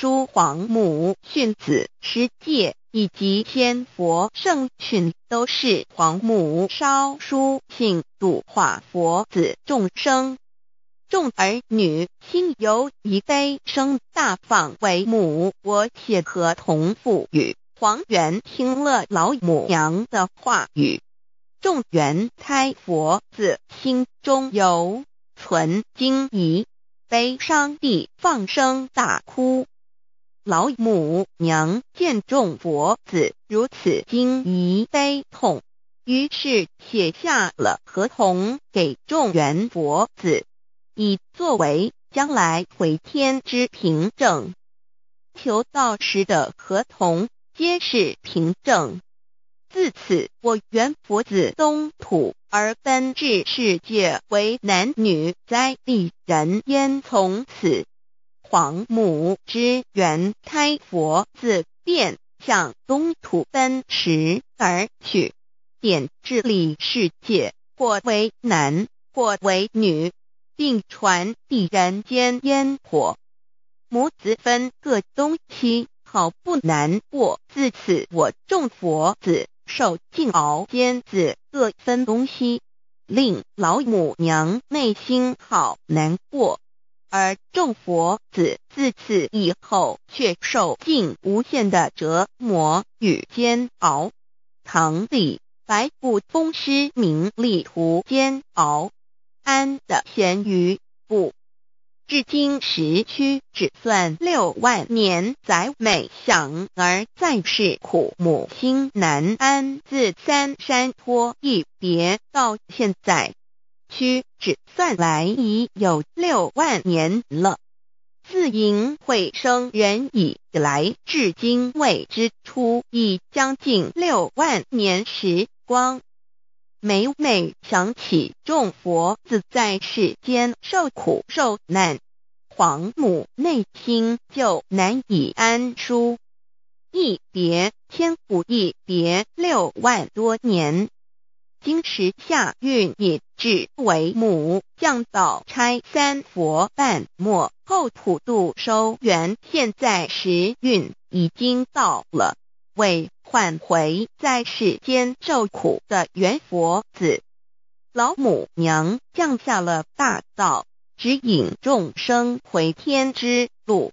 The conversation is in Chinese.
诸皇母训子十戒，以及天佛圣训，都是皇母烧书信度化佛子众生，众儿女心由疑悲生，大放为母我且和同父语。黄元听了老母娘的话语，众元猜佛子心中有存惊疑悲伤地放声大哭。老母娘见众佛子如此惊疑悲痛，于是写下了合同给众元佛子，以作为将来回天之凭证。求道时的合同皆是凭证。自此，我元佛子东土而奔至世界，为男女灾利人焉。从此。黄母之原开佛自便向东土奔驰而去，点至里世界，或为男，或为女，并传递人间烟火。母子分各东西，好不难过。自此我众佛子受尽熬煎，子各分东西，令老母娘内心好难过。而众佛子自此以后，却受尽无限的折磨与煎熬。唐李白布公师名利图煎熬安的咸鱼不，至今时区只算六万年载美享，而再世苦母心难安。自三山坡一别到现在。区只算来已有六万年了，自营会生人以来，至今未知出，已将近六万年时光。每每想起众佛自在世间受苦受难，皇母内心就难以安舒。一别千古一别，六万多年，今时下运也。至为母降早差三佛半末后普渡收圆，现在时运已经到了，为换回在世间受苦的元佛子，老母娘降下了大道，指引众生回天之路。